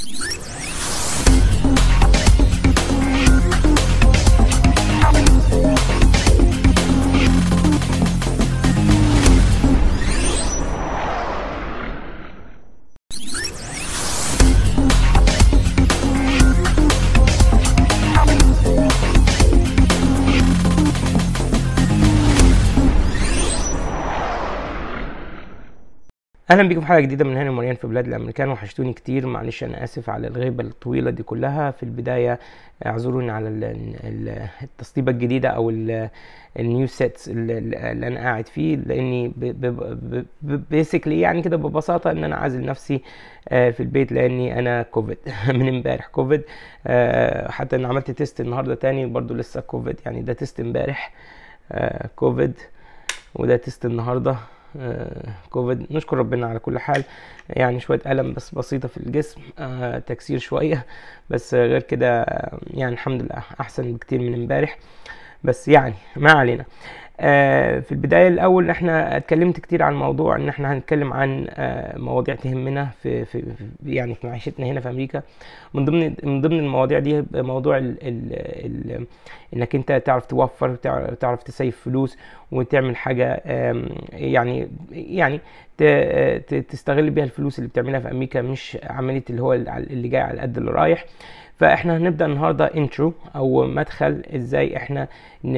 you اهلا بيكم في حلقه جديده من هنا مريان في بلاد الامريكان وحشتوني كتير معلش انا اسف على الغيبه الطويله دي كلها في البدايه اعذروني على التسطيبه الجديده او النيو سيتس اللي انا قاعد فيه لاني بيسكلي يعني كده ببساطه ان انا عازل نفسي آه، في البيت لاني انا كوفيد من امبارح كوفيد آه، حتى انا عملت تيست النهارده تاني برضو لسه كوفيد يعني ده تيست امبارح كوفيد آه، وده تيست النهارده آه، كوفيد نشكر ربنا على كل حال يعني شويه الم بس بسيطه في الجسم آه، تكسير شويه بس غير كده آه، يعني الحمد لله احسن بكتير من امبارح بس يعني ما علينا آه، في البداية الأول احنا اتكلمت كتير عن موضوع ان احنا هنتكلم عن آه، مواضيع تهمنا في, في يعني في معيشتنا هنا في أمريكا من ضمن من ضمن المواضيع دي موضوع الـ الـ الـ انك انت تعرف توفر تعرف تسيف فلوس وتعمل حاجة يعني يعني تستغل بيها الفلوس اللي بتعملها في أمريكا مش عملية اللي هو اللي جاي على قد اللي رايح فاحنا هنبدا النهارده انترو او مدخل ازاي احنا ن...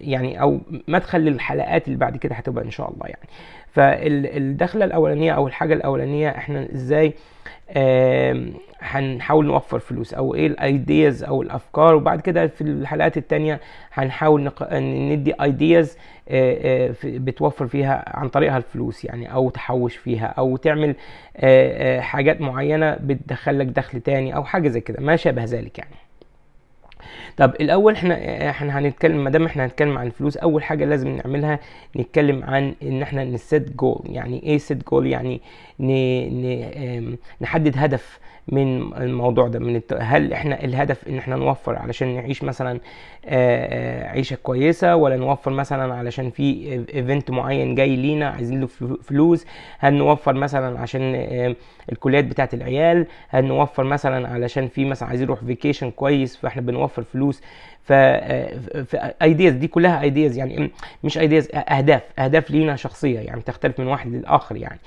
يعني او مدخل للحلقات اللي بعد كده هتبقى ان شاء الله يعني فالدخله الاولانيه او الحاجه الاولانيه احنا ازاي هنحاول نوفر فلوس او ايه الايدياز او الافكار وبعد كده في الحلقات التانية هنحاول نق... ندي ايدياز بتوفر فيها عن طريقها الفلوس يعني او تحوش فيها او تعمل حاجات معينه بتدخلك دخل تاني او حاجه زي كده ما شابه ذلك يعني طب الاول احنا احنا هنتكلم ما دام احنا هنتكلم عن الفلوس اول حاجه لازم نعملها نتكلم عن ان احنا نسيت جول يعني ايه سيت جول يعني نحدد هدف من الموضوع ده من الت... هل احنا الهدف ان احنا نوفر علشان نعيش مثلا عيشه كويسه ولا نوفر مثلا علشان في ايفنت معين جاي لينا عايزين له فلوس هل نوفر مثلا عشان الكليات بتاعه العيال هل نوفر مثلا علشان في مثلا عايزين نروح فيكيشن كويس فاحنا بنوفر فلوس ايديز دي كلها ايديز يعني مش ايديز اهداف اهداف لينا شخصيه يعني تختلف من واحد للاخر يعني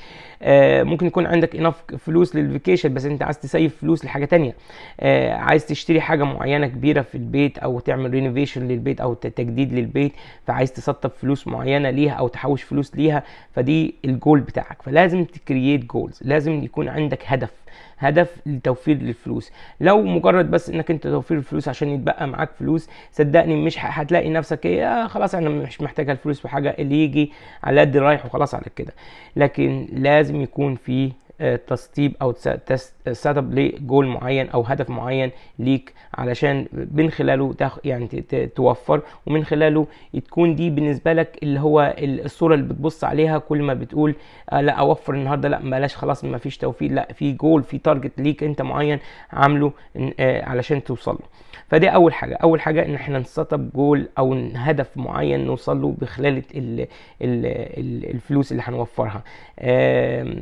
آه، ممكن يكون عندك انف فلوس للفيكيشن بس انت عايز تسيف فلوس لحاجه تانية آه، عايز تشتري حاجه معينه كبيره في البيت او تعمل رينوفيشن للبيت او تجديد للبيت فعايز تسطب فلوس معينه ليها او تحوش فلوس ليها فدي الجول بتاعك فلازم تكرييت جولز لازم يكون عندك هدف هدف لتوفير الفلوس لو مجرد بس انك انت توفير الفلوس عشان يتبقى معاك فلوس صدقني مش هتلاقي نفسك ايه آه، خلاص انا مش محتاج الفلوس في حاجه اللي يجي على قد رايح وخلاص على كده لكن لازم يكون في آه، تسطيب او سيت اب لجول معين او هدف معين ليك علشان من خلاله تخ يعني توفر ومن خلاله تكون دي بالنسبه لك اللي هو الصوره اللي بتبص عليها كل ما بتقول آه لا اوفر النهارده لا بلاش خلاص ما فيش توفير لا في جول في تارجت ليك انت معين عامله آه علشان توصل له فدي اول حاجه اول حاجه ان احنا نسيت اب جول او هدف معين نوصل له بخلال ال ال ال الفلوس اللي هنوفرها آه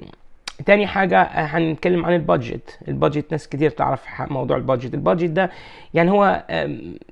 تاني حاجه آه، هنتكلم عن البادجت البادجت ناس كتير تعرف موضوع البادجت البادجت ده يعني هو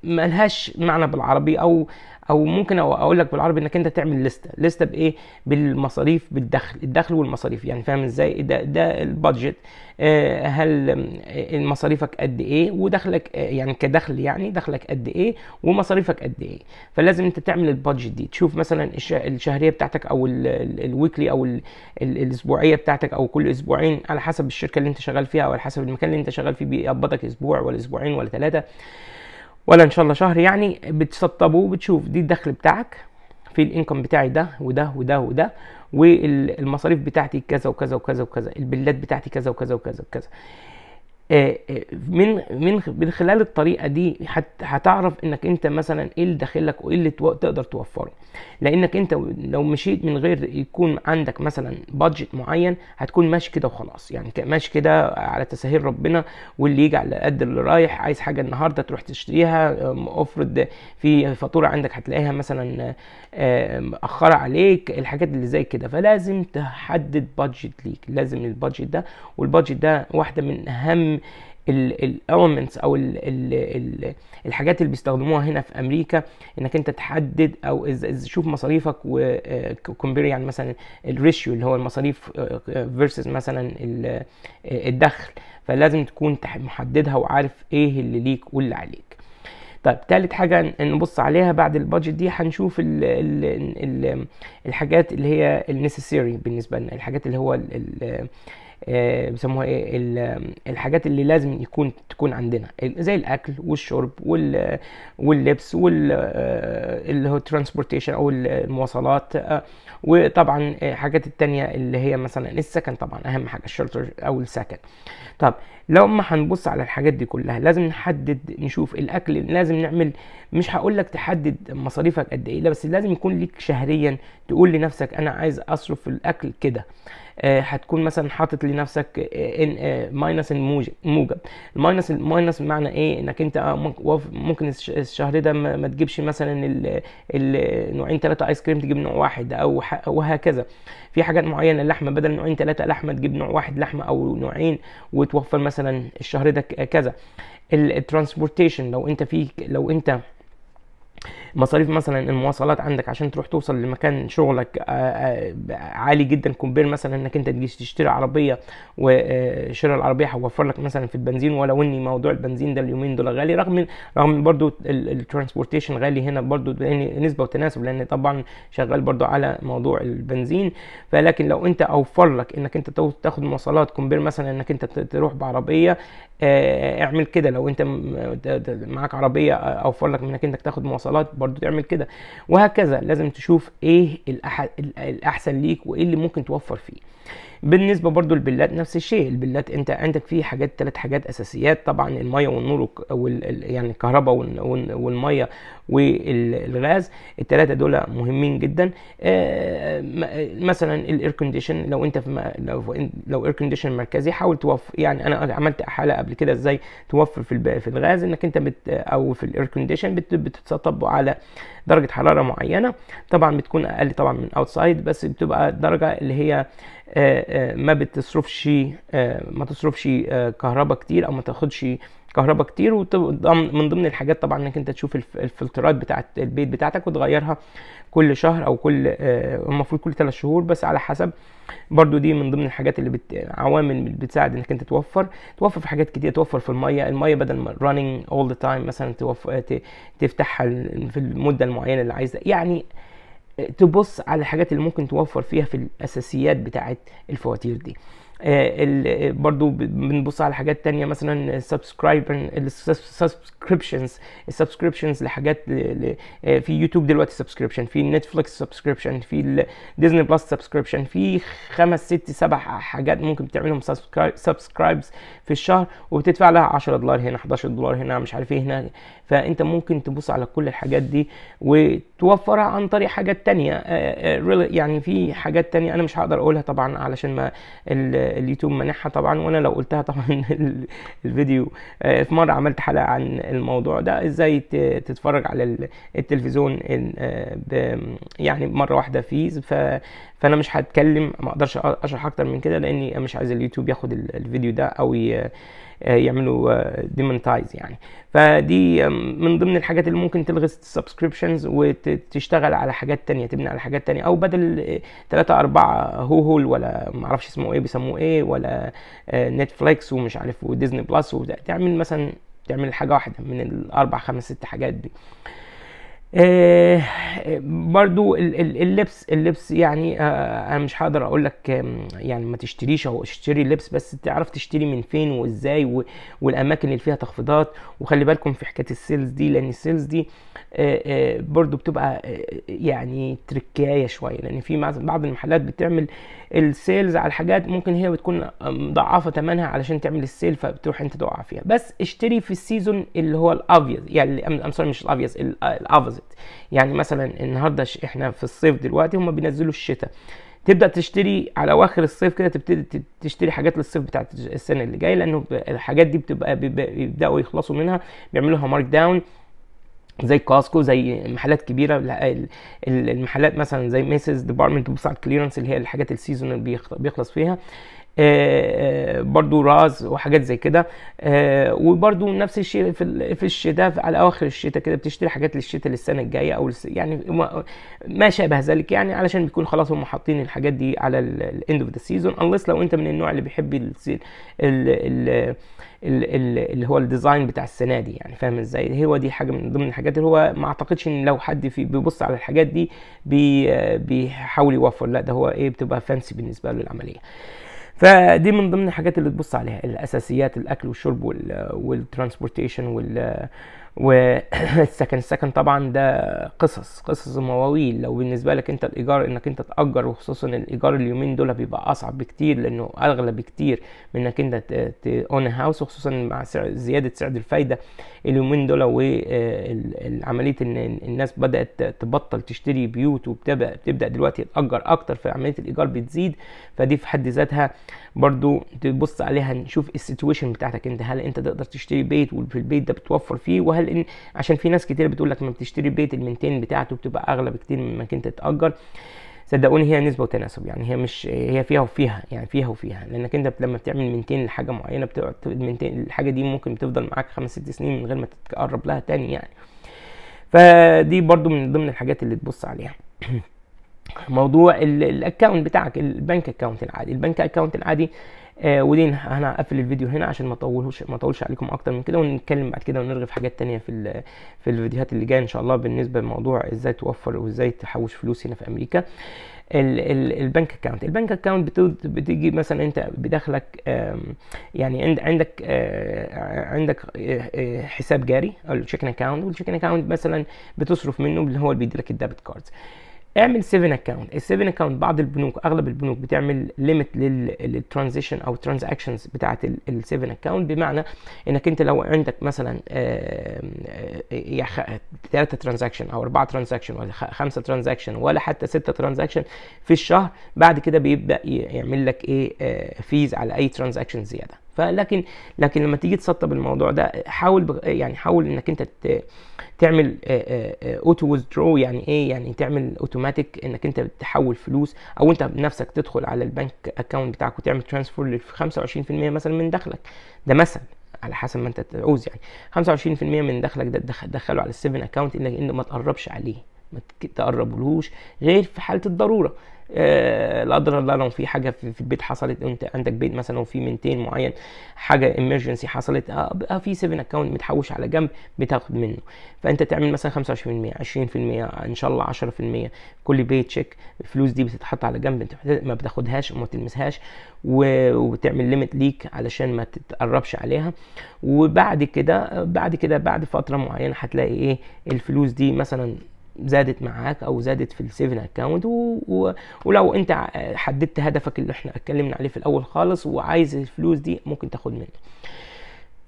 ملهاش معنى بالعربي او او ممكن اقول لك بالعربي انك انت تعمل لسته لسته بايه بالمصاريف بالدخل الدخل والمصاريف يعني فاهم ازاي ده ده البادجت آه، هل آه، مصاريفك قد ايه ودخلك آه، يعني كدخل يعني دخلك قد ايه ومصاريفك قد ايه فلازم انت تعمل البادجت دي تشوف مثلا الشهريه بتاعتك او الويكلي او الاسبوعيه بتاعتك او كل اسبوعين على حسب الشركه اللي انت شغال فيها او على حسب المكان اللي انت شغال فيه بيقبضك اسبوع ولا اسبوعين ولا ثلاثه ولا ان شاء الله شهر يعني بتسطبه وبتشوف دي الدخل بتاعك في الانكم بتاعي ده وده وده وده والمصاريف بتاعتي كذا وكذا وكذا وكذا البلاد بتاعتي كذا وكذا وكذا وكذا آه، آه، من من من خلال الطريقه دي هتعرف انك انت مثلا ايه اللي داخل لك وايه اللي تقدر توفره لانك انت لو مشيت من غير يكون عندك مثلا بادجت معين هتكون ماشي كده وخلاص يعني ماشي كده على تساهيل ربنا واللي يجي على قد اللي رايح عايز حاجه النهارده تروح تشتريها افرض في فاتوره عندك هتلاقيها مثلا آه، مأخره عليك الحاجات اللي زي كده فلازم تحدد بادجت ليك لازم البادجت ده والبادجت ده واحده من اهم الاومنتس او الـ الـ الحاجات اللي بيستخدموها هنا في امريكا انك انت تحدد او شوف مصاريفك وكمبير آه، يعني مثلا الريشيو اللي هو المصاريف فيرسز آه، آه، مثلا الدخل فلازم تكون محددها وعارف ايه اللي ليك واللي عليك طيب تالت حاجة نبص عليها بعد البادجت دي هنشوف الـ الـ الـ الحاجات اللي هي النسيسري بالنسبة لنا الحاجات اللي هو الـ الـ آه، بيسموها ايه الحاجات اللي لازم يكون تكون عندنا زي الاكل والشرب وال واللبس وال آه، اللي هو الترانسبورتيشن او المواصلات آه، وطبعا الحاجات التانية اللي هي مثلا السكن طبعا اهم حاجه الشلتر او السكن طب لو ما هنبص على الحاجات دي كلها لازم نحدد نشوف الاكل لازم نعمل مش هقول لك تحدد مصاريفك قد ايه لا بس لازم يكون ليك شهريا تقول لنفسك انا عايز اصرف في الاكل كده آه، هتكون مثلا حاطط لنفسك آه، ان ماينس الموجب الماينس الماينس بمعنى ايه انك انت آه، ممكن الشهر ده ما تجيبش مثلا النوعين ثلاثه ايس كريم تجيب نوع واحد او وهكذا في حاجات معينه اللحمه بدل نوعين ثلاثه لحمه تجيب نوع واحد لحمه او نوعين وتوفر مثلا الشهر ده كذا الترانسبورتيشن لو انت في لو انت مصاريف مثلا المواصلات عندك عشان تروح توصل لمكان شغلك آه، آه، عالي جدا كومبير مثلا انك انت تجي تشتري عربيه وشراء آه، العربيه هيوفر لك مثلا في البنزين ولو اني موضوع البنزين ده اليومين دول غالي رغم رغم برضو الترانسبورتيشن غالي هنا برضو لان نسبه وتناسب لان طبعا شغال برضو على موضوع البنزين فلكن لو انت اوفر لك انك انت تاخد مواصلات كومبير مثلا انك انت تروح بعربيه اعمل كده لو انت معاك عربيه اوفر لك انك انك تاخد مواصلات برضو تعمل كده وهكذا لازم تشوف ايه الاحسن ليك وايه اللي ممكن توفر فيه بالنسبه برضو البلات نفس الشيء البلات انت عندك فيه حاجات ثلاث حاجات اساسيات طبعا الميه والنور وال يعني الكهرباء والميه والغاز الثلاثه دول مهمين جدا آه، مثلا الاير كونديشن لو انت في لو لو اير كونديشن مركزي حاول توفر يعني انا عملت حلقه قبل كده ازاي توفر في في الغاز انك انت بت او في الاير كونديشن بتتطبق على درجه حراره معينه طبعا بتكون اقل طبعا من اوتسايد بس بتبقى درجه اللي هي آه، آه، ما بتصرفش ما تصرفش كهرباء كتير او ما تاخدش كهرباء كتير ومن ضمن الحاجات طبعا انك انت تشوف الفلترات بتاعت البيت بتاعتك وتغيرها كل شهر او كل آه، المفروض كل ثلاث شهور بس على حسب برضو دي من ضمن الحاجات اللي بت... عوامل بتساعد انك انت توفر توفر في حاجات كتير توفر في الميه الميه بدل ما running all the time مثلا توفر... ت... تفتحها في المده المعينه اللي عايزها يعني آه، تبص على الحاجات اللي ممكن توفر فيها في الاساسيات بتاعت الفواتير دي آه، آه، برضو بنبص على حاجات تانية مثلا السبسكريبشنز السبسكريبشنز لحاجات آه، في يوتيوب دلوقتي سبسكريبشن في نتفليكس سبسكريبشن في ديزني بلس سبسكريبشن في خمس ست سبع حاجات ممكن تعملهم سبسكرايبز في الشهر وبتدفع لها 10 دولار هنا 11 دولار هنا مش عارف ايه هنا فانت ممكن تبص على كل الحاجات دي وتوفرها عن طريق حاجات تانية يعني في حاجات تانية انا مش هقدر اقولها طبعا علشان ما اليوتيوب منحها طبعا وانا لو قلتها طبعا الفيديو آه، في مره عملت حلقه عن الموضوع ده ازاي تتفرج على التلفزيون آه، يعني مره واحده فيه فانا مش هتكلم ما اقدرش اشرح اكتر من كده لاني مش عايز اليوتيوب ياخد الفيديو ده او آه، يعملوا آه، ديمونتايز يعني فدي من ضمن الحاجات اللي ممكن تلغي السبسكريبشنز وتشتغل على حاجات تانية تبني على حاجات تانية او بدل آه، اربعة هو هوهول ولا معرفش اسمه ايه بيسموه ايه ولا نتفليكس ومش عارف وديزني بلس وتعمل مثلا تعمل حاجه واحده من الاربع خمس ست حاجات دي آه، برضو اللبس اللبس يعني آه، انا مش هقدر اقول لك يعني ما تشتريش او اشتري لبس بس تعرف تشتري من فين وازاي والاماكن اللي فيها تخفيضات وخلي بالكم في حكايه السيلز دي لان السيلز دي آه، برضو بتبقى يعني تركايه شويه لان في بعض المحلات بتعمل السيلز على حاجات ممكن هي بتكون مضاعفه ثمنها علشان تعمل السيل فبتروح انت تقع فيها بس اشتري في السيزون اللي هو الابيض يعني سوري مش الابيض الافز الوسط يعني مثلا النهارده احنا في الصيف دلوقتي هم بينزلوا الشتاء تبدا تشتري على اواخر الصيف كده تبتدي تشتري حاجات للصيف بتاعت السنه اللي جايه لانه الحاجات دي بتبقى بيبداوا يخلصوا منها بيعملوا لها مارك داون زي كاسكو زي محلات كبيره المحلات مثلا زي ميسز ديبارتمنت بتبص كليرنس اللي هي الحاجات السيزون اللي بيخلص فيها آه، آه، برضو راز وحاجات زي كده آه، وبرضو نفس الشيء في في الشتاء على اواخر الشتاء كده بتشتري حاجات للشتاء للسنه الجايه او يعني ما شابه ذلك يعني علشان بيكون خلاص هم حاطين الحاجات دي على الاند اوف ذا سيزون انليس لو انت من النوع اللي بيحب ال ال اللي هو الديزاين بتاع السنه دي يعني فاهم ازاي هو دي حاجه من ضمن الحاجات اللي هو ما اعتقدش ان لو حد في بيبص على الحاجات دي بيحاول يوفر لا ده هو ايه بتبقى فانسي بالنسبه له العمليه فدي من ضمن الحاجات اللي تبص عليها الاساسيات الاكل والشرب والترانسبورتيشن وال والسكن السكن طبعا ده قصص قصص مواويل لو بالنسبه لك انت الايجار انك انت تاجر وخصوصا الايجار اليومين دول بيبقى اصعب بكتير لانه اغلى بكتير من انك انت تاون هاوس وخصوصا مع زياده سعر الفايده اليومين دول وعمليه آه، ان الناس بدات تبطل تشتري بيوت وبتبدا دلوقتي تاجر اكتر فعمليه الايجار بتزيد فدي في حد ذاتها برضو تبص عليها نشوف السيتويشن بتاعتك انت هل انت تقدر تشتري بيت وفي البيت ده بتوفر فيه وهل هل لان عشان في ناس كتير بتقول لك ما بتشتري بيت المنتين بتاعته بتبقى اغلى بكتير من انك انت تاجر صدقوني هي نسبه وتناسب يعني هي مش هي فيها وفيها يعني فيها وفيها لانك انت لما بتعمل منتين لحاجه معينه بتقعد منتين الحاجه دي ممكن تفضل معاك خمس ست سنين من غير ما تتقرب لها تاني يعني فدي برضو من ضمن الحاجات اللي تبص عليها موضوع الاكونت بتاعك البنك اكونت العادي البنك اكونت العادي آه ودي انا هقفل الفيديو هنا عشان ما اطولش ما اطولش عليكم اكتر من كده ونتكلم بعد كده ونرغي في حاجات تانية في في الفيديوهات اللي جايه ان شاء الله بالنسبه لموضوع ازاي توفر وازاي تحوش فلوس هنا في امريكا البنك اكاونت البنك اكاونت بتيجي مثلا انت بدخلك يعني عندك آه، عندك آه، آه، حساب جاري او تشيكن اكاونت والتشيكن اكاونت مثلا بتصرف منه اللي هو اللي بيديلك الديبت كاردز اعمل 7 اكونت ال 7 اكونت بعض البنوك اغلب البنوك بتعمل ليميت للترانزيشن او ترانزاكشنز بتاعه ال 7 اكونت بمعنى انك انت لو عندك مثلا ثلاثه آه، ترانزاكشن او اربعه ترانزاكشن ولا خمسه ترانزاكشن ولا حتى سته ترانزاكشن في الشهر بعد كده بيبدا يعمل لك ايه فيز آه، على اي ترانزاكشن زياده فلكن لكن لما تيجي تسطب الموضوع ده حاول يعني حاول انك انت تعمل اوتو ويزدرو يعني ايه يعني تعمل اوتوماتيك انك انت تحول فلوس او انت بنفسك تدخل على البنك اكونت بتاعك وتعمل ترانسفور ل 25% مثلا من دخلك ده مثلا على حسب ما انت تعوز يعني 25% من دخلك ده تدخله على السيفن اكونت انك انه ما تقربش عليه ما تقربلوش غير في حاله الضروره آه، لا قدر الله لو في حاجه في البيت حصلت انت عندك بيت مثلا وفي منتين معين حاجه امرجنسي حصلت اه في سيفن اكونت متحوش على جنب بتاخد منه فانت تعمل مثلا 25% 20% ان شاء الله 10% كل بيت تشيك الفلوس دي بتتحط على جنب انت ما بتاخدهاش وما تلمسهاش وبتعمل ليميت ليك علشان ما تتقربش عليها وبعد كده بعد كده بعد فتره معينه هتلاقي ايه الفلوس دي مثلا زادت معاك او زادت في السيفن اكاونت و... و... ولو انت حددت هدفك اللي احنا اتكلمنا عليه في الاول خالص وعايز الفلوس دي ممكن تاخد منه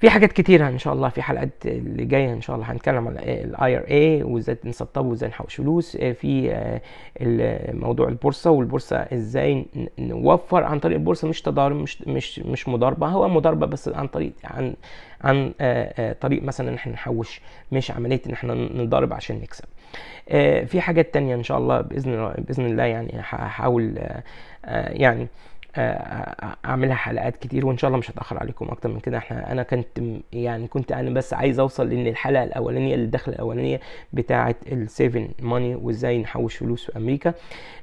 في حاجات كتيرة ان شاء الله في حلقات اللي جايه ان شاء الله هنتكلم على الاي ار اي وازاي نسطبه وازاي نحوش فلوس آه، في آه، موضوع البورصه والبورصه ازاي نوفر عن طريق البورصه مش تضارب مش مش مش مضاربه هو مضاربه بس عن طريق عن عن آه، طريق مثلا ان احنا نحوش مش عمليه ان احنا نضارب عشان نكسب في حاجات تانية ان شاء الله باذن باذن الله يعني هحاول يعني آه، آه، آه، اعملها حلقات كتير وان شاء الله مش هتاخر عليكم اكتر من كده احنا انا كنت يعني كنت انا بس عايز اوصل لان الحلقه الاولانيه للدخله الاولانيه بتاعه السيفن ماني وازاي نحوش فلوس في امريكا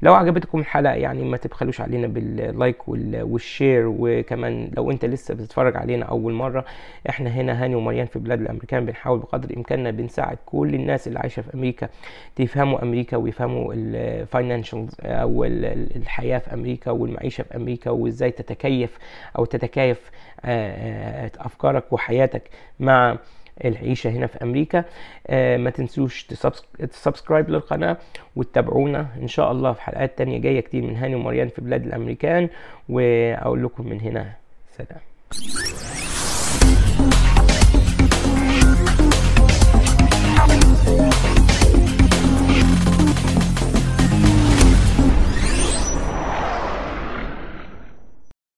لو عجبتكم الحلقه يعني ما تبخلوش علينا باللايك والشير وكمان لو انت لسه بتتفرج علينا اول مره احنا هنا هاني ومريان في بلاد الامريكان بنحاول بقدر امكاننا بنساعد كل الناس اللي عايشه في امريكا تفهموا امريكا ويفهموا الفاينانشال او الحياه في امريكا والمعيشه في امريكا ليك وازاي تتكيف او تتكيف آه، آه، افكارك وحياتك مع العيشه هنا في امريكا آه، ما تنسوش تسبسكرايب للقناه وتتابعونا ان شاء الله في حلقات تانية جايه كتير من هاني ومريان في بلاد الامريكان واقول لكم من هنا سلام